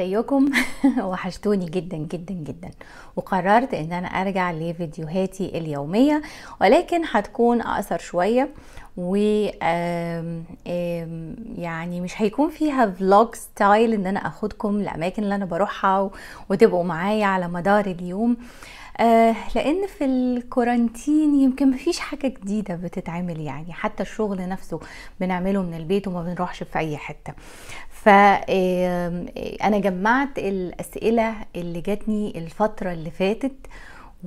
ازيكم وحشتوني جدا جدا جدا وقررت ان انا ارجع لفيديوهاتي اليوميه ولكن هتكون اقصر شويه و يعني مش هيكون فيها فلوج ستايل ان انا اخدكم الاماكن اللي انا بروحها وتبقوا معايا على مدار اليوم آه لان في الكورنتين يمكن مفيش حاجه جديده بتتعمل يعني حتى الشغل نفسه بنعمله من البيت وما بنروحش في اي حته فأنا جمعت الأسئلة اللي جاتني الفترة اللي فاتت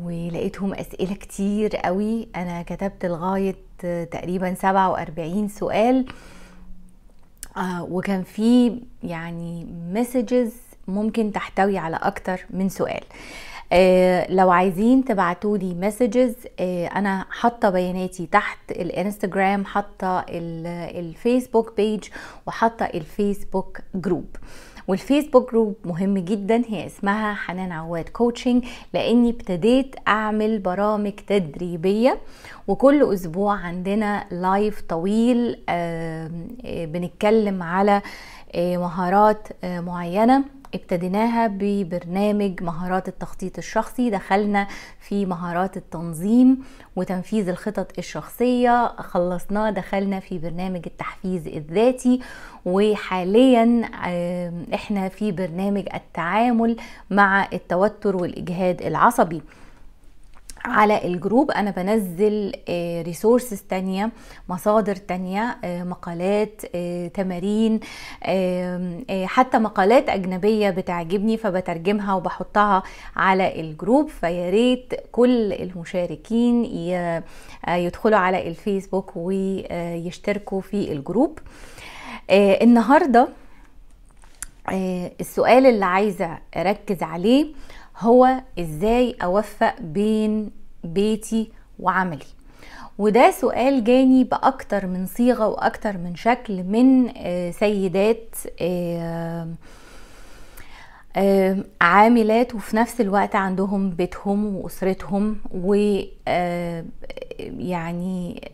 ولقيتهم أسئلة كتير قوي أنا كتبت لغاية تقريبا 47 سؤال آه، وكان في يعني مسجز ممكن تحتوي على أكتر من سؤال آه، لو عايزين تبعتوا لي مسجز آه، انا حاطه بياناتي تحت الانستجرام حاطه الفيسبوك بيج وحاطه الفيسبوك جروب والفيسبوك جروب مهم جدا هي اسمها حنان عواد كوتشنج لاني ابتديت اعمل برامج تدريبيه وكل اسبوع عندنا لايف طويل آه، بنتكلم على مهارات معينه ابتديناها ببرنامج مهارات التخطيط الشخصي دخلنا في مهارات التنظيم وتنفيذ الخطط الشخصية خلصناه دخلنا في برنامج التحفيز الذاتي وحاليا احنا في برنامج التعامل مع التوتر والإجهاد العصبي على الجروب انا بنزل ريسورسز آه، تانية مصادر تانية آه، مقالات آه، تمارين حتى مقالات اجنبية بتعجبني فبترجمها وبحطها على الجروب فياريت كل المشاركين يدخلوا على الفيسبوك ويشتركوا في الجروب النهارده السؤال اللي عايزه اركز عليه هو ازاي اوفق بين بيتي وعملي وده سؤال جاني باكتر من صيغه واكتر من شكل من آه، سيدات آه، آه، عاملات وفي نفس الوقت عندهم بيتهم واسرتهم و يعني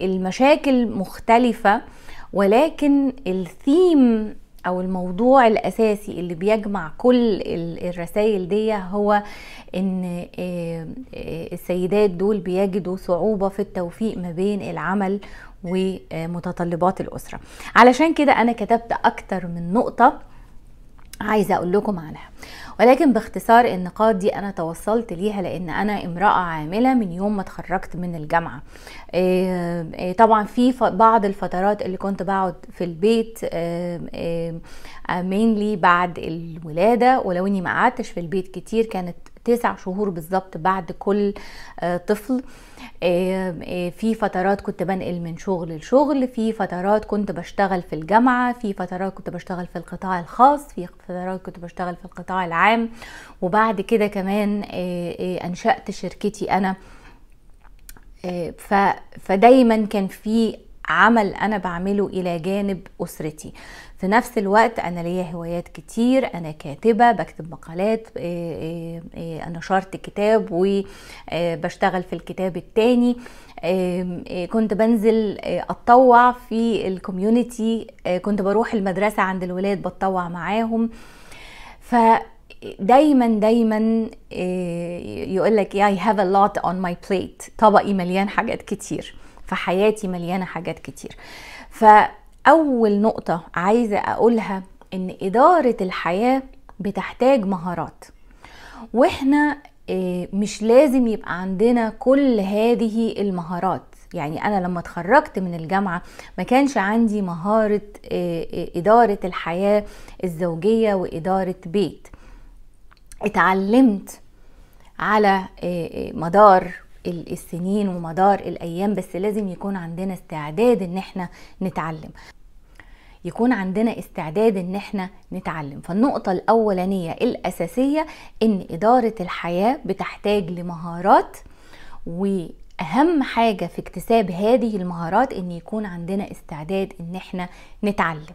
المشاكل مختلفه ولكن الثيم او الموضوع الاساسي اللي بيجمع كل الرسائل دي هو ان آه، آه، السيدات دول بيجدوا صعوبه في التوفيق ما بين العمل ومتطلبات الاسره علشان كده انا كتبت اكتر من نقطه عايزه اقول لكم عنها ولكن باختصار النقاط دي انا توصلت ليها لان انا امرأة عاملة من يوم ما اتخرجت من الجامعة آه، آه، طبعا في بعض الفترات اللي كنت بقعد في البيت مينلي آه، بعد الولادة ولو اني ما قعدتش في البيت كتير كانت تسع شهور بالظبط بعد كل آه، طفل آه، آه، في فترات كنت بنقل من شغل لشغل في فترات كنت بشتغل في الجامعة في فترات كنت بشتغل في القطاع الخاص في فترات كنت بشتغل في القطاع العام وبعد كده كمان أنشأت شركتي أنا فدايما كان في عمل انا بعمله الى جانب اسرتي في نفس الوقت انا ليا هوايات كتير انا كاتبه بكتب مقالات آه، آه، آه، انا نشرت كتاب وبشتغل في الكتاب التاني كنت بنزل اتطوع في الكوميونتي كنت بروح المدرسه عند الولاد بتطوع معاهم ف دايما دايما يقول لك إيه، I have a lot on my plate طبقي مليان حاجات كتير فحياتي مليانه حاجات كتير ف اول نقطه عايزه اقولها ان اداره الحياه بتحتاج مهارات واحنا آه، مش لازم يبقى عندنا كل هذه المهارات يعني انا لما اتخرجت من الجامعه ما كانش عندي مهاره آه، آه، اداره الحياه الزوجيه واداره بيت اتعلمت على مدار السنين ومدار الايام بس لازم يكون عندنا استعداد ان احنا نتعلم يكون عندنا استعداد ان احنا نتعلم فالنقطة الاولانية الاساسية ان ادارة الحياة بتحتاج لمهارات واهم حاجة في اكتساب هذه المهارات ان يكون عندنا استعداد ان احنا نتعلم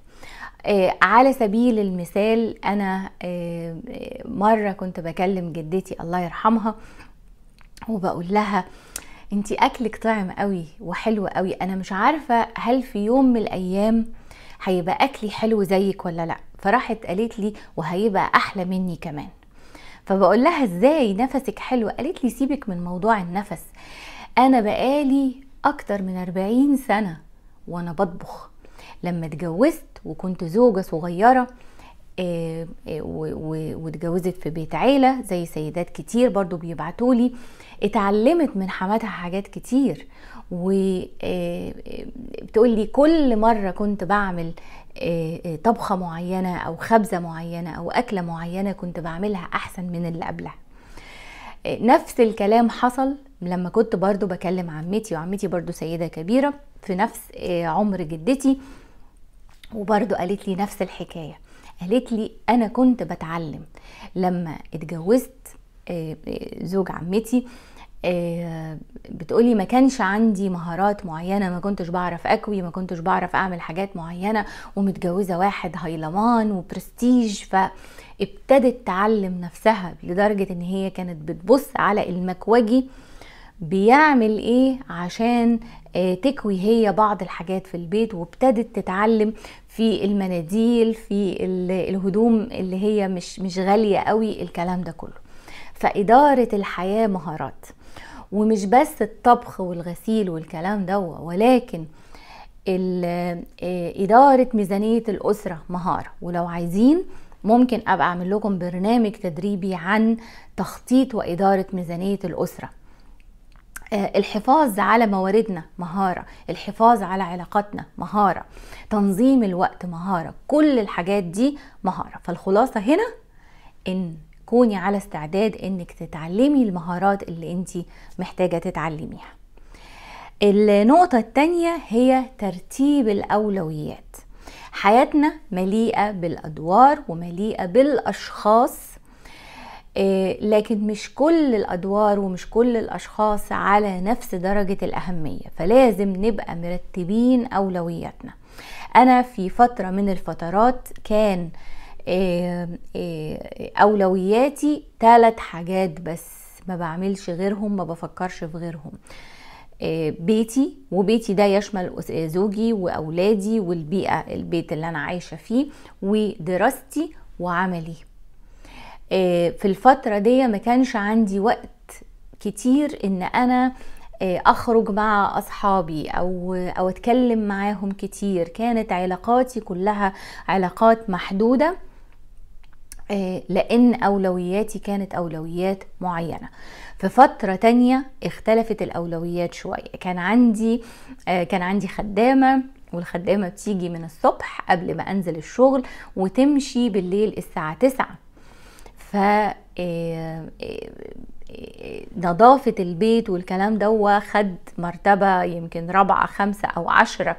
آه، على سبيل المثال انا آه، آه، مره كنت بكلم جدتي الله يرحمها وبقول لها انتي اكلك طعم قوي وحلو قوي انا مش عارفه هل في يوم من الايام هيبقى اكلي حلو زيك ولا لا فراحت قالت لي وهيبقى احلى مني كمان فبقول لها ازاي نفسك حلو قالت لي سيبك من موضوع النفس انا بقالي اكتر من 40 سنه وانا بطبخ لما اتجوزت وكنت زوجه صغيره آه، آه، واتجوزت في بيت عيلة زي سيدات كتير برضو بيبعتولي اتعلمت من حماتها حاجات كتير آه، لي كل مرة كنت بعمل طبخة معينة أو خبزة معينة أو أكلة معينة كنت بعملها أحسن من اللي قبلها نفس الكلام حصل لما كنت برضو بكلم عمتي وعمتي برضو سيدة كبيرة في نفس عمر جدتي وبرضو قالت لي نفس الحكايه قالت لي انا كنت بتعلم لما اتجوزت آه، آه، زوج عمتي آه، بتقولي ما كانش عندي مهارات معينة ما كنتش بعرف أكوي ما كنتش بعرف أعمل حاجات معينة ومتجوزة واحد هيلمان وبرستيج فابتدت تعلم نفسها لدرجة إن هي كانت بتبص على المكوجي بيعمل إيه عشان آه، تكوي هي بعض الحاجات في البيت وابتدت تتعلم في المناديل في الهدوم اللي هي مش مش غاليه قوي الكلام ده كله فاداره الحياه مهارات ومش بس الطبخ والغسيل والكلام ده ولكن آه، إدارة ميزانية الأسرة مهارة ولو عايزين ممكن أبقى أعمل لكم برنامج تدريبي عن تخطيط وإدارة ميزانية الأسرة آه، الحفاظ على مواردنا مهارة الحفاظ على علاقاتنا مهارة تنظيم الوقت مهارة كل الحاجات دي مهارة فالخلاصة هنا ان كوني على استعداد انك تتعلمي المهارات اللي انت محتاجة تتعلميها النقطة الثانية هي ترتيب الأولويات حياتنا مليئة بالأدوار ومليئة بالأشخاص آه، لكن مش كل الادوار ومش كل الاشخاص على نفس درجه الاهميه فلازم نبقى مرتبين اولوياتنا انا في فتره من الفترات كان آه، آه، اولوياتي ثلاث حاجات بس ما بعملش غيرهم ما بفكرش في غيرهم بيتي وبيتي ده يشمل زوجي واولادي والبيئه البيت اللي انا عايشه فيه ودراستي وعملي آه، في الفترة دي ما كانش عندي وقت كتير ان انا آه، اخرج مع اصحابي او او اتكلم معاهم كتير كانت علاقاتي كلها علاقات محدوده آه، لان اولوياتي كانت اولويات معينه في فتره تانية اختلفت الاولويات شويه كان عندي كان عندي خدامه والخدامه بتيجي من الصبح قبل ما انزل الشغل وتمشي بالليل الساعه 9 آه، آه، آه، نظافة البيت والكلام ده خد مرتبة يمكن رابعة خمسة أو عشرة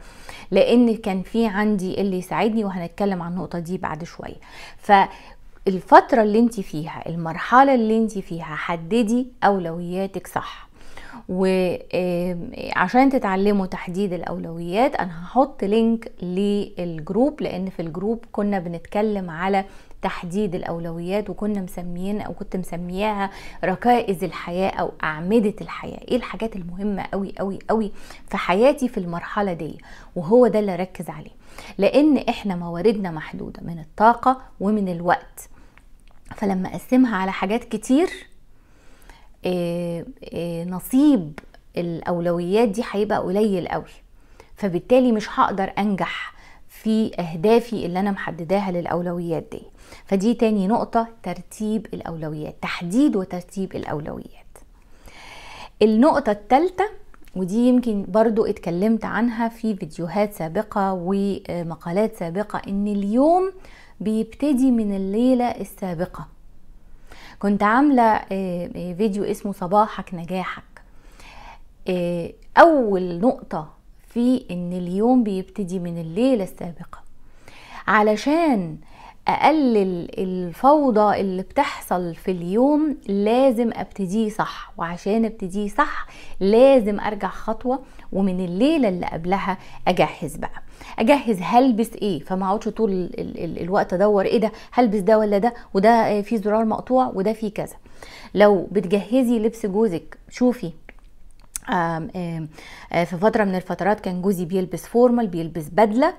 لأن كان في عندي اللي يساعدني وهنتكلم عن النقطة دي بعد شوية فالفترة اللي انت فيها المرحلة اللي انت فيها حددي أولوياتك صح وعشان تتعلموا تحديد الاولويات انا هحط لينك للجروب لان في الجروب كنا بنتكلم على تحديد الاولويات وكنا مسميين او كنت مسمياها ركائز الحياه او اعمده الحياه ايه الحاجات المهمه قوي قوي قوي في حياتي في المرحله دي وهو ده اللي ركز عليه لان احنا مواردنا محدوده من الطاقه ومن الوقت فلما اقسمها على حاجات كتير آه، آه، نصيب الاولويات دي هيبقى قليل قوي فبالتالي مش هقدر انجح في اهدافي اللي انا محدداها للاولويات دي فدي تاني نقطة ترتيب الاولويات تحديد وترتيب الاولويات النقطة الثالثة ودي يمكن برضو اتكلمت عنها في فيديوهات سابقة ومقالات سابقة ان اليوم بيبتدي من الليلة السابقة كنت عاملة آه، آه، فيديو اسمه صباحك نجاحك آه، أول نقطة في ان اليوم بيبتدي من الليله السابقه علشان اقلل الفوضى اللي بتحصل في اليوم لازم ابتديه صح وعشان ابتديه صح لازم ارجع خطوه ومن الليله اللي قبلها اجهز بقى اجهز هلبس ايه فما اقعدش طول ال ال الوقت ادور ايه ده هلبس ده ولا ده وده في زرار مقطوع وده في كذا لو بتجهزي لبس جوزك شوفي آه، في فتره من الفترات كان جوزي بيلبس فورمال بيلبس بدله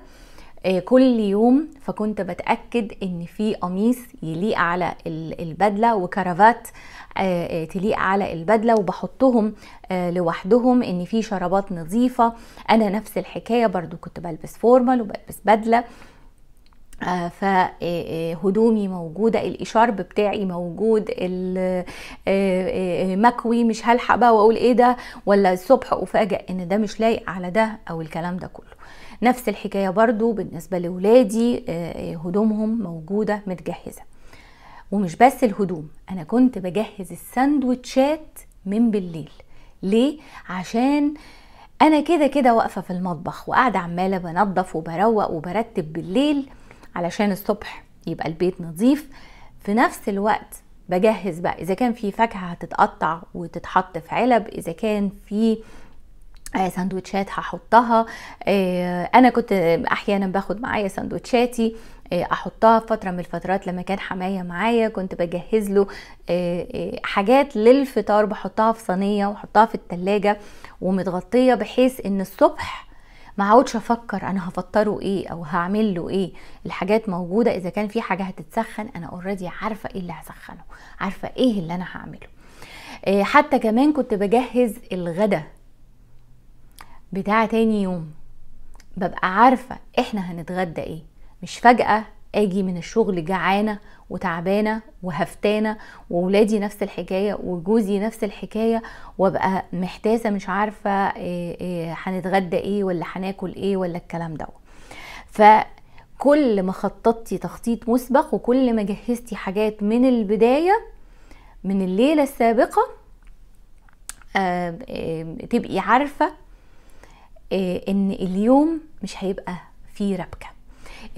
آه، كل يوم فكنت بتاكد ان في قميص يليق على البدله وكرافات آه، تليق على البدله وبحطهم لوحدهم ان في شرابات نظيفه انا نفس الحكايه برضو كنت بلبس فورمال وبلبس بدله آه، فهدومي آه، آه، موجودة الإشارب بتاعي موجود المكوي مش هلحق بقى وأقول إيه ده ولا الصبح أفاجأ إن ده مش لايق على ده أو الكلام ده كله نفس الحكاية برضو بالنسبة لولادي هدومهم موجودة متجهزة ومش بس الهدوم أنا كنت بجهز السندوتشات من بالليل ليه؟ عشان أنا كده كده واقفة في المطبخ وقاعدة عمالة بنظف وبروق وبرتب بالليل علشان الصبح يبقى البيت نظيف في نفس الوقت بجهز بقى اذا كان في فاكهه هتتقطع وتتحط في علب اذا كان في آه، سندوتشات هحطها آه، انا كنت احيانا باخد معايا سندوتشاتي آه، احطها فتره من الفترات لما كان حمايه معايا كنت بجهز له حاجات للفطار بحطها في صينيه واحطها في التلاجة ومتغطيه بحيث ان الصبح ما عودش افكر انا هفطره ايه او هعمل له ايه الحاجات موجوده اذا كان في حاجه هتتسخن انا اوريدي عارفه ايه اللي هسخنه عارفه ايه اللي انا هعمله إيه حتى كمان كنت بجهز الغدا بتاع تاني يوم ببقى عارفه احنا هنتغدى ايه مش فجاه اجي من الشغل جعانه وتعبانه وهفتانه وولادي نفس الحكايه وجوزي نفس الحكايه وابقى محتاسه مش عارفه آه، آه، هنتغدى ايه ولا هناكل ايه ولا الكلام ده فكل ما خططتي تخطيط مسبق وكل ما جهزتي حاجات من البدايه من الليله السابقه آه، تبقي عارفه ان اليوم مش هيبقى فيه ربكه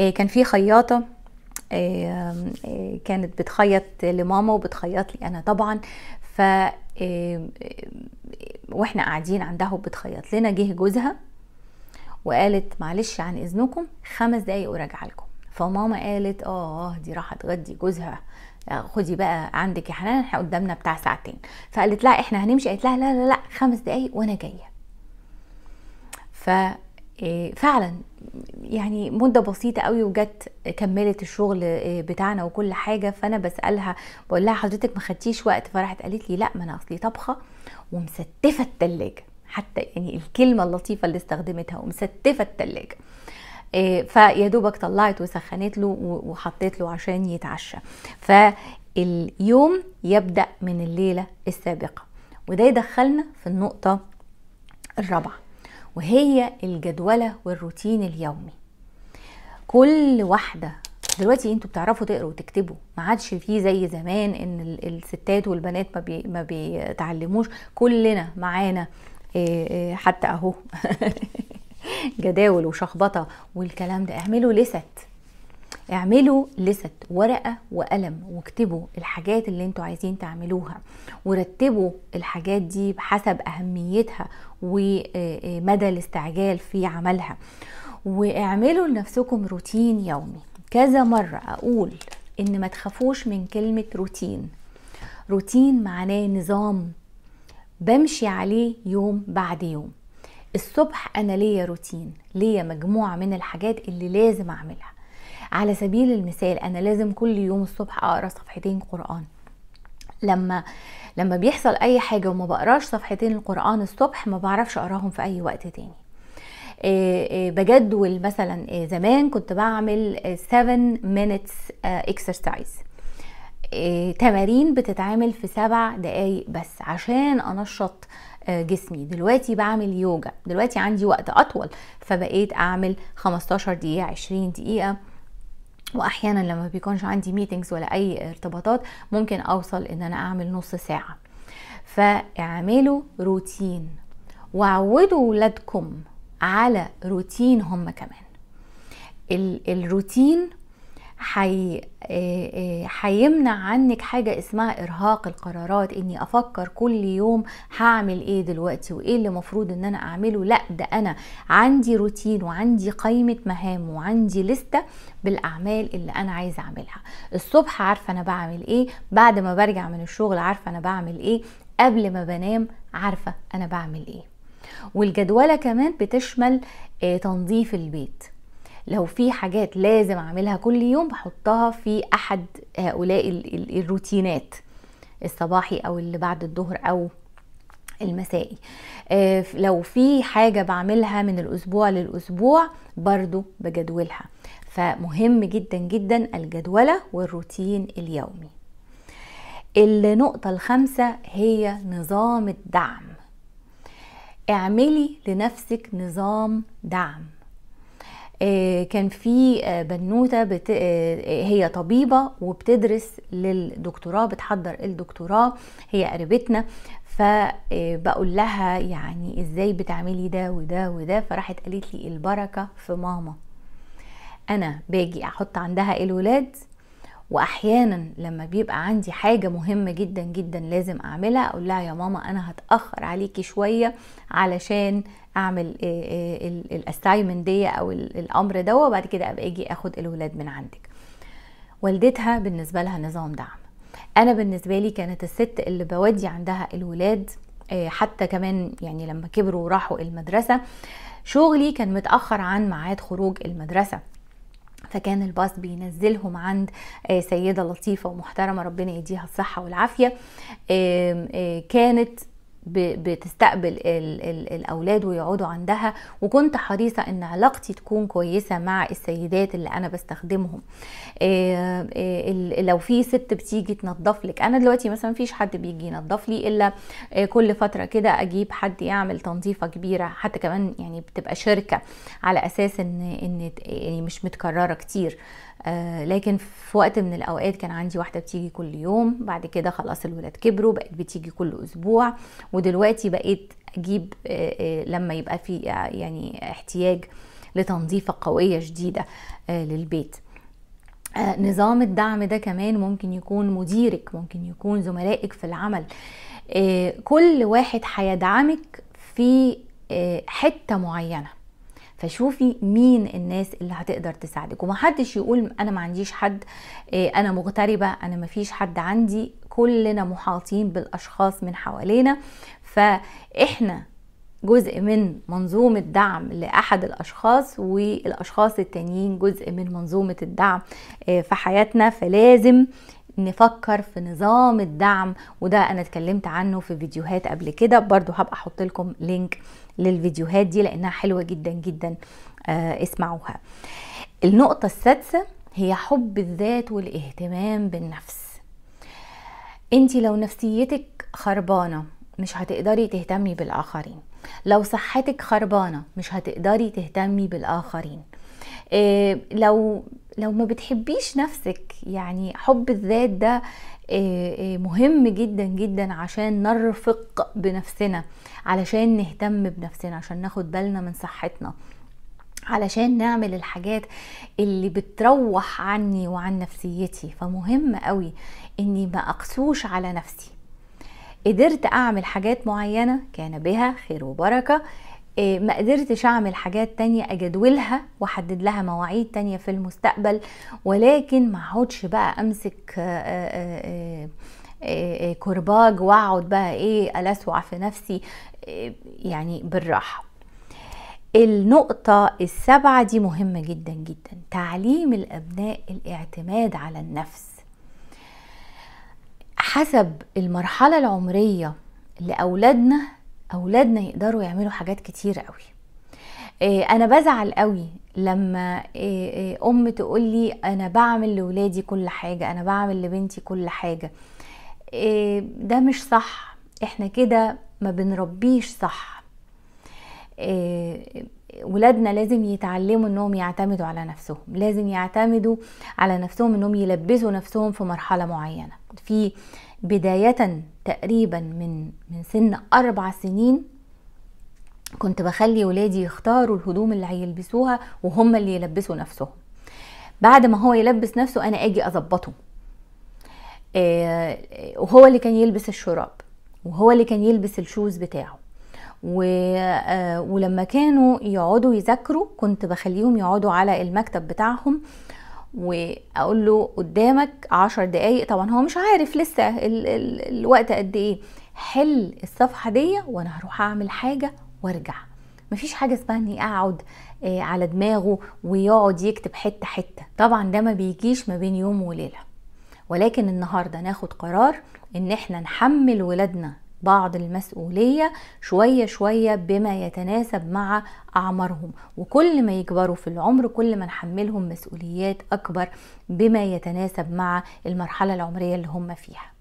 آه، كان في خياطه آه، آه، كانت بتخيط لماما وبتخيط لي انا طبعا ف واحنا قاعدين عندها وبتخيط لنا جه جوزها وقالت معلش عن اذنكم خمس دقايق وراجع لكم فماما قالت اه دي راح تغدي جوزها خدي بقى عندك يا حنان احنا قدامنا بتاع ساعتين فقالت لا احنا هنمشي قالت لها لا لا لا خمس دقايق وانا جايه ف آه، فعلا يعني مده بسيطه قوي وجت كملت الشغل آه، بتاعنا وكل حاجه فانا بسالها بقول لها حضرتك ما خدتيش وقت فراحت قالت لي لا ما انا اصلي طبخه ومستفه التلاجه حتى يعني الكلمه اللطيفه اللي استخدمتها ومستفه التلاجه آه، فيا دوبك طلعت وسخنت له وحطيت له عشان يتعشى فاليوم يبدا من الليله السابقه وده يدخلنا في النقطه الرابعه وهي الجدولة والروتين اليومي كل واحدة دلوقتي انتوا بتعرفوا تقروا وتكتبوا ما عادش فيه زي زمان ان الستات والبنات ما, بي ما بيتعلموش كلنا معانا آه، آه، حتى اهو جداول وشخبطه والكلام ده اعملوا لست اعملوا لست ورقه وقلم واكتبوا الحاجات اللي انتوا عايزين تعملوها ورتبوا الحاجات دي بحسب اهميتها ومدى آه، آه، الاستعجال في عملها واعملوا لنفسكم روتين يومي كذا مره اقول ان ما تخافوش من كلمه روتين روتين معناه نظام بمشي عليه يوم بعد يوم الصبح انا ليا روتين ليا مجموعه من الحاجات اللي لازم اعملها على سبيل المثال انا لازم كل يوم الصبح اقرا صفحتين قران لما لما بيحصل اي حاجه وما بقراش صفحتين القران الصبح ما بعرفش اقراهم في اي وقت تاني آه، آه، بجدول مثلا آه، زمان كنت بعمل 7 minutes exercise تمارين بتتعمل في سبع دقايق بس عشان انشط جسمي دلوقتي بعمل يوجا دلوقتي عندي وقت اطول فبقيت اعمل 15 دقيقه 20 دقيقه واحيانا لما بيكونش عندي ميتينجز ولا اي ارتباطات ممكن اوصل ان انا اعمل نص ساعه فاعملوا روتين وعودوا ولادكم على روتين هم كمان الروتين حي... حيمنع آه، آه، عنك حاجة اسمها إرهاق القرارات إني أفكر كل يوم هعمل إيه دلوقتي وإيه اللي مفروض إن أنا أعمله لأ ده أنا عندي روتين وعندي قائمة مهام وعندي لستة بالأعمال اللي أنا عايزة أعملها الصبح عارفة أنا بعمل إيه بعد ما برجع من الشغل عارفة أنا بعمل إيه قبل ما بنام عارفة أنا بعمل إيه والجدولة كمان بتشمل آه، تنظيف البيت لو في حاجات لازم اعملها كل يوم بحطها في احد هؤلاء الروتينات الصباحي او اللي بعد الظهر او المسائي آه، لو في حاجة بعملها من الأسبوع للأسبوع برضو بجدولها فمهم جدا جدا الجدولة والروتين اليومي النقطة الخامسة هي نظام الدعم اعملي لنفسك نظام دعم آه، كان في آه، بنوته بت... آه، هي طبيبه وبتدرس للدكتوراه بتحضر الدكتوراه هي قريبتنا فبقول لها يعني ازاي بتعملي ده وده وده فراحت قالت لي البركه في ماما انا باجي احط عندها الولاد واحيانا لما بيبقى عندي حاجه مهمه جدا جدا لازم اعملها اقول لها يا ماما انا هتاخر عليكي شويه علشان اعمل آه، آه، الاسايمنت دي او الامر ده وبعد كده ابقى اجي اخد الولاد من عندك والدتها بالنسبه لها نظام دعم انا بالنسبه لي كانت الست اللي بودي عندها الولاد آه، حتى كمان يعني لما كبروا وراحوا المدرسه شغلي كان متاخر عن ميعاد خروج المدرسه فكان الباص بينزلهم عند سيدة لطيفة ومحترمة ربنا يديها الصحة والعافية كانت بتستقبل الاولاد ويقعدوا عندها وكنت حريصه ان علاقتي تكون كويسه مع السيدات اللي انا بستخدمهم آه، آه، لو في ست بتيجي تنظف لك انا دلوقتي مثلا مفيش حد بيجي ينظف لي الا آه، كل فتره كده اجيب حد يعمل تنظيفه كبيره حتى كمان يعني بتبقى شركه على اساس ان ان يعني مش متكرره كتير آه، لكن في وقت من الاوقات كان عندي واحده بتيجي كل يوم بعد كده خلاص الولاد كبروا بقت بتيجي كل اسبوع ودلوقتي بقيت اجيب آه، آه، لما يبقى في يعني احتياج لتنظيفه قويه شديده للبيت نظام الدعم ده كمان ممكن يكون مديرك ممكن يكون زملائك في العمل كل واحد هيدعمك في حته معينه فشوفي مين الناس اللي هتقدر تساعدك ومحدش يقول انا ما عنديش حد إيه، انا مغتربه انا ما فيش حد عندي كلنا محاطين بالاشخاص من حوالينا فاحنا جزء من منظومة دعم لأحد الأشخاص والأشخاص التانيين جزء من منظومة الدعم إيه، في حياتنا فلازم نفكر في نظام الدعم وده انا اتكلمت عنه في فيديوهات قبل كده برضو هبقى احط لكم لينك للفيديوهات دي لانها حلوه جدا جدا آه، اسمعوها النقطه السادسه هي حب الذات والاهتمام بالنفس انت لو نفسيتك خربانه مش هتقدري تهتمي بالاخرين لو صحتك خربانه مش هتقدري تهتمي بالاخرين آه، لو لو ما بتحبيش نفسك يعني حب الذات ده آه، آه، مهم جدا جدا عشان نرفق بنفسنا علشان نهتم بنفسنا عشان ناخد بالنا من صحتنا علشان نعمل الحاجات اللي بتروح عني وعن نفسيتي فمهم قوي اني ما اقسوش على نفسي قدرت اعمل حاجات معينه كان بها خير وبركه إيه، ما قدرتش اعمل حاجات تانية اجدولها واحدد لها مواعيد تانية في المستقبل ولكن ما اقعدش بقى امسك آه، آه، آه، كرباج واقعد بقى ايه الاسوع في نفسي يعني بالراحه النقطة السبعة دي مهمة جدا جدا تعليم الأبناء الاعتماد على النفس حسب المرحلة العمرية لأولادنا اولادنا يقدروا يعملوا حاجات كتير قوي إيه، انا بزعل قوي لما إيه، إيه، ام تقول لي انا بعمل لولادي كل حاجه انا بعمل لبنتي كل حاجه ده مش صح احنا كده ما بنربيش صح ولادنا لازم يتعلموا انهم يعتمدوا على نفسهم لازم يعتمدوا على نفسهم انهم يلبسوا نفسهم في مرحله معينه في بداية تقريبا من من سن أربع سنين كنت بخلي ولادي يختاروا الهدوم اللي هيلبسوها وهم اللي يلبسوا نفسهم بعد ما هو يلبس نفسه أنا أجي أظبطه وهو آه، اللي كان يلبس الشراب وهو اللي كان يلبس الشوز بتاعه و... آه، ولما كانوا يقعدوا يذاكروا كنت بخليهم يقعدوا على المكتب بتاعهم واقول له قدامك عشر دقايق طبعا هو مش عارف لسه ال ال الوقت قد ايه حل الصفحه دي وانا هروح اعمل حاجه وارجع مفيش حاجه اسمها اني اقعد آه، على دماغه ويقعد يكتب حته حته طبعا ده ما بيجيش ما بين يوم وليله ولكن النهارده ناخد قرار ان احنا نحمل ولادنا بعض المسؤولية شوية شوية بما يتناسب مع أعمارهم وكل ما يكبروا في العمر كل ما نحملهم مسؤوليات أكبر بما يتناسب مع المرحلة العمرية اللي هم فيها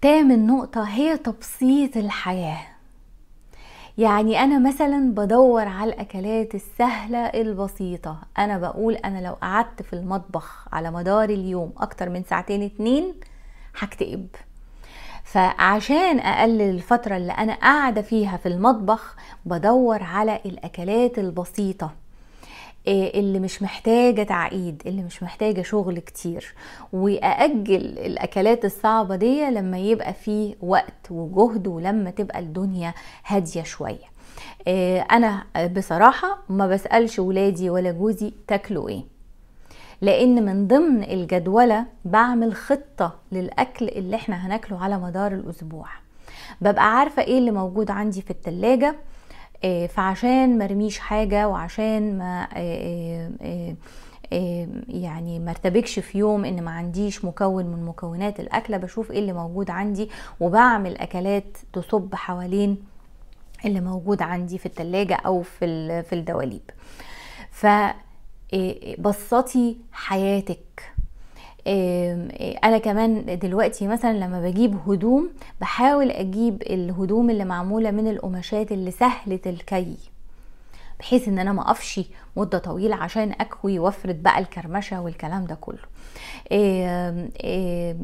تامن نقطة هي تبسيط الحياة يعني أنا مثلا بدور على الأكلات السهلة البسيطة أنا بقول أنا لو قعدت في المطبخ على مدار اليوم أكتر من ساعتين اتنين هكتئب فعشان اقلل الفتره اللي انا قاعده فيها في المطبخ بدور على الاكلات البسيطه آه، اللي مش محتاجة تعقيد اللي مش محتاجة شغل كتير وأأجل الأكلات الصعبة دي لما يبقى فيه وقت وجهد ولما تبقى الدنيا هادية شوية آه، أنا بصراحة ما بسألش ولادي ولا جوزي تاكلوا إيه لان من ضمن الجدولة بعمل خطة للاكل اللي احنا هناكله على مدار الاسبوع ببقى عارفة ايه اللي موجود عندي في التلاجة آه، فعشان مرميش حاجة وعشان ما آه، آه، يعني مرتبكش في يوم ان ما عنديش مكون من مكونات الاكله بشوف ايه اللي موجود عندي وبعمل اكلات تصب حوالين اللي موجود عندي في التلاجة او في في الدواليب ف إيه، بسطي حياتك إيه، انا كمان دلوقتي مثلا لما بجيب هدوم بحاول اجيب الهدوم اللي معموله من القماشات اللي سهله الكي بحيث ان انا ما اقفش مده طويله عشان اكوي وافرد بقى الكرمشه والكلام ده كله إيه إيه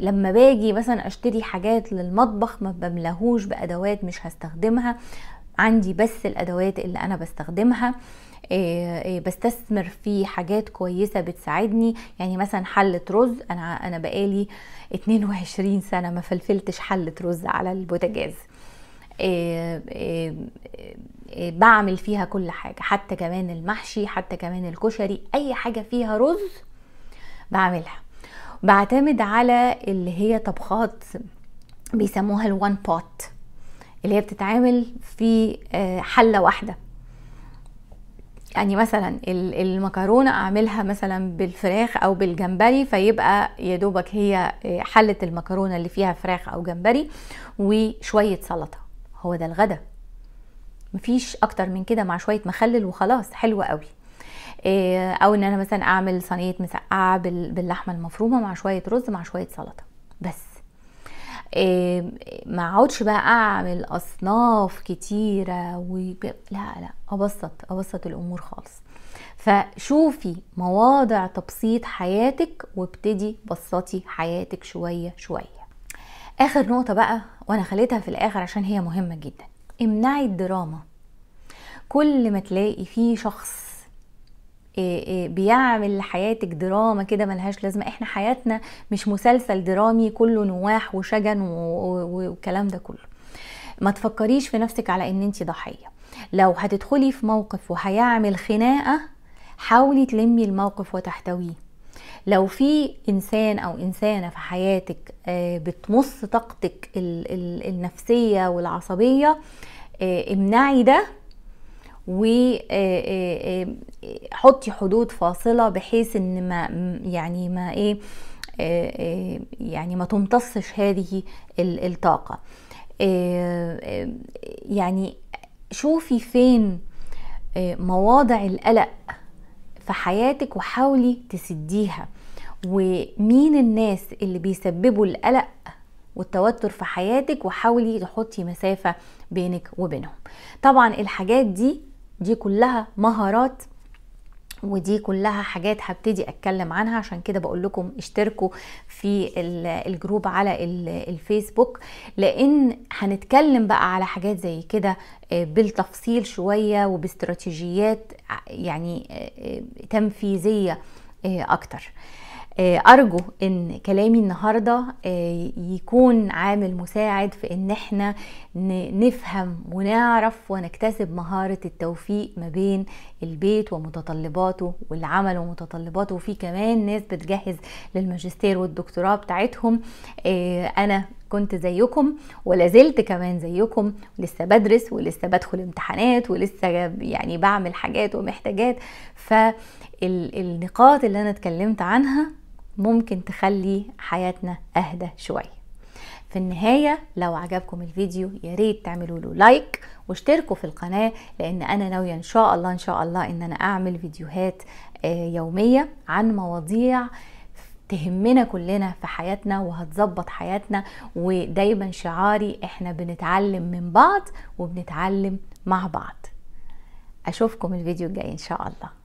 لما باجي مثلا اشتري حاجات للمطبخ ما بملهوش بادوات مش هستخدمها عندي بس الادوات اللي انا بستخدمها إيه آه، آه، بستثمر في حاجات كويسه بتساعدني يعني مثلا حله رز انا انا بقالي 22 سنه ما فلفلتش حله رز على البوتاجاز آه، بعمل فيها كل حاجه حتى كمان المحشي حتى كمان الكشري اي حاجه فيها رز بعملها بعتمد على اللي هي طبخات بيسموها الوان بوت اللي هي بتتعمل في حله واحده يعني مثلا المكرونه اعملها مثلا بالفراخ او بالجمبري فيبقى يا دوبك هي آه، حله المكرونه اللي فيها فراخ او جمبري وشويه سلطه هو ده الغدا مفيش اكتر من كده مع شويه مخلل وخلاص حلوه قوي آه، او ان انا مثلا اعمل صينيه مسقعه باللحمه المفرومه مع شويه رز مع شويه سلطه بس ما اقعدش بقى اعمل اصناف كتيره و... لا لا ابسط ابسط الامور خالص فشوفي مواضع تبسيط حياتك وابتدي بسطي حياتك شويه شويه اخر نقطه بقى وانا خليتها في الاخر عشان هي مهمه جدا امنعي الدراما كل ما تلاقي فيه شخص إيه، إيه، بيعمل حياتك دراما كده ملهاش لازمه احنا حياتنا مش مسلسل درامي كله نواح وشجن والكلام ده كله ما تفكريش في نفسك على ان انت ضحيه لو هتدخلي في موقف وهيعمل خناقه حاولي تلمي الموقف وتحتويه لو في انسان او انسانه في حياتك آه، بتمص طاقتك النفسيه والعصبيه آه، امنعي ده وحطي آه، آه، آه، حدود فاصلة بحيث ان ما يعني ما ايه يعني ما تمتصش هذه الطاقة يعني شوفي فين مواضع القلق في حياتك وحاولي تسديها ومين الناس اللي بيسببوا القلق والتوتر في حياتك وحاولي تحطي مسافه بينك وبينهم طبعا الحاجات دي دي كلها مهارات ودي كلها حاجات هبتدي اتكلم عنها عشان كده بقول لكم اشتركوا في الجروب على الفيسبوك لان هنتكلم بقى على حاجات زي كده آه، بالتفصيل شويه وباستراتيجيات يعني آه، آه، تنفيذيه اكتر آه، أرجو إن كلامي النهاردة آه، يكون عامل مساعد في إن إحنا نفهم ونعرف ونكتسب مهارة التوفيق ما بين البيت ومتطلباته والعمل ومتطلباته وفي كمان ناس بتجهز للماجستير والدكتوراه بتاعتهم آه، أنا كنت زيكم ولا زلت كمان زيكم لسه بدرس ولسه بدخل امتحانات ولسه يعني بعمل حاجات ومحتاجات فالنقاط اللي انا اتكلمت عنها ممكن تخلي حياتنا اهدى شويه في النهاية لو عجبكم الفيديو يا ريت تعملوا له لايك واشتركوا في القناة لان انا ناوية ان شاء الله ان شاء الله ان انا اعمل فيديوهات آه، يومية عن مواضيع تهمنا كلنا في حياتنا وهتظبط حياتنا ودايما شعاري احنا بنتعلم من بعض وبنتعلم مع بعض اشوفكم الفيديو الجاي ان شاء الله